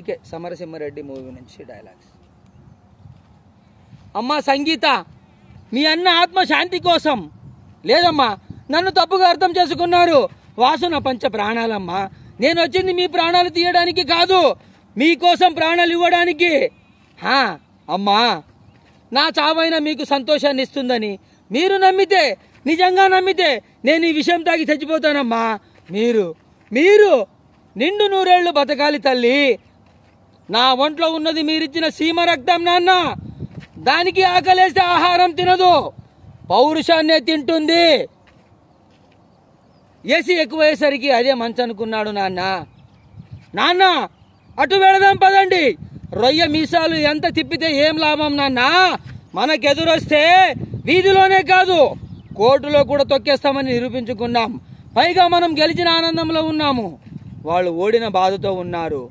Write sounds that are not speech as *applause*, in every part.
ఇకే సమరసింహారెడ్డి మూవీ నుంచి డైలాగ్స్ అమ్మా సంగీత మీ అన్న ఆత్మ శాంతి కోసం లేదమ్మా నన్ను తప్పుగా అర్థం చేసుకున్నారు వాసన పంచ ప్రాణాలమ్మా నేను వచ్చింది మీ ప్రాణాలు తీయడానికి కాదు మీకోసం ప్రాణాలు ఇవ్వడానికి అమ్మా నా చావైన మీకు సంతోషాన్ని ఇస్తుందని మీరు నమ్మితే నిజంగా నమ్మితే నేను ఈ విషయం తాగి చచ్చిపోతానమ్మా మీరు మీరు నిండు నూరేళ్లు బతకాలి తల్లి నా ఒంట్లో ఉన్నది మీరిచ్చిన సీమ రక్తం నాన్న దానికి ఆకలేస్తే ఆహారం తినదు పౌరుషాన్నే తింటుంది ఏసీ ఎక్కువయ్యేసరికి అదే మంచి అనుకున్నాడు నాన్న నాన్న అటు వెళదాం పదండి రొయ్య మీసాలు ఎంత తిప్పితే ఏం లాభం నాన్న మనకెదురొస్తే వీధిలోనే కాదు కోర్టులో కూడా తొక్కేస్తామని నిరూపించుకున్నాం పైగా మనం గెలిచిన ఆనందంలో ఉన్నాము వాళ్ళు ఓడిన బాధతో ఉన్నారు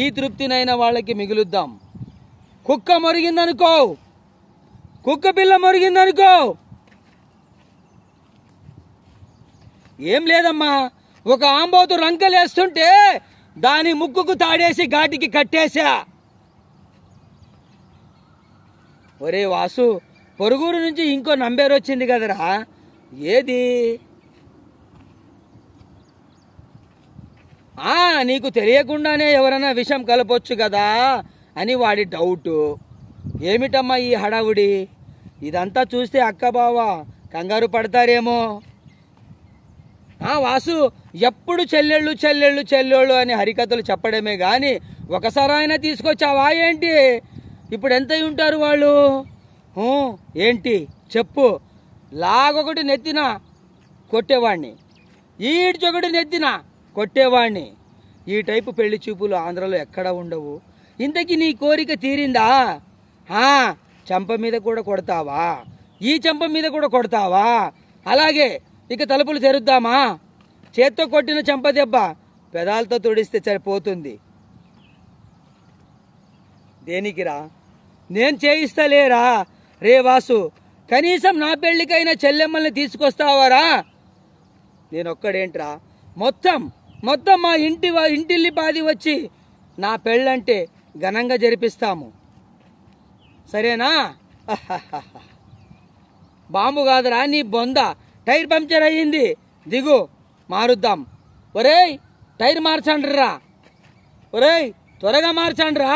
ఈ తృప్తినైనా వాళ్ళకి మిగులుద్దాం కుక్క మొరిగిందనుకో కుక్క పిల్ల మొరిగిందనుకో ఏం లేదమ్మా ఒక ఆంబోతు రంకలేస్తుంటే దాని ముక్కుకు తాడేసి ఘాటికి కట్టేశా ఒరే వాసు పొరుగురు నుంచి ఇంకో నంబేరు వచ్చింది కదరా ఏది ఆ నీకు తెలియకుండానే ఎవరైనా విషం కలపొచ్చు కదా అని వాడి డౌట్ ఏమిటమ్మా ఈ హడావుడి ఇదంతా చూస్తే అక్క బావ కంగారు పడతారేమో ఆ వాసు ఎప్పుడు చెల్లెళ్ళు చెల్లెళ్ళు చెల్లెళ్ళు అని హరికథలు చెప్పడమే కానీ ఒకసారి ఆయన తీసుకొచ్చావా ఏంటి ఇప్పుడు ఎంత ఉంటారు వాళ్ళు ఏంటి చెప్పు లాగొకటి నెత్తిన కొట్టేవాడిని ఈడ్చొకటి నెత్తిన కొట్టేవాణ్ణి ఈ టైపు పెళ్లి చూపులు ఆంధ్రలో ఎక్కడ ఉండవు ఇంతకీ నీ కోరిక తీరిందా చంప మీద కూడా కొడతావా ఈ చంప మీద కూడా కొడతావా అలాగే ఇక తలుపులు తెరుద్దామా చేత్తో కొట్టిన చంప దెబ్బ పెదాలతో తుడిస్తే సరిపోతుంది దేనికిరా నేను చేయిస్తలేరా రే వాసు కనీసం నా పెళ్లికైనా చెల్లెమ్మల్ని తీసుకొస్తావారా నేనొక్కడేంట్రా మొత్తం మొత్తం మా ఇంటి ఇంటిల్లి పాది వచ్చి నా పెళ్ళంటే ఘనంగా జరిపిస్తాము సరేనా *laughs* బాంబు కాదురా నీ బొంద టైర్ పంక్చర్ అయ్యింది దిగు మారుద్దాం ఒరేయ్ టైర్ మార్చండ్రా ఒరేయ్ త్వరగా మార్చండ్రా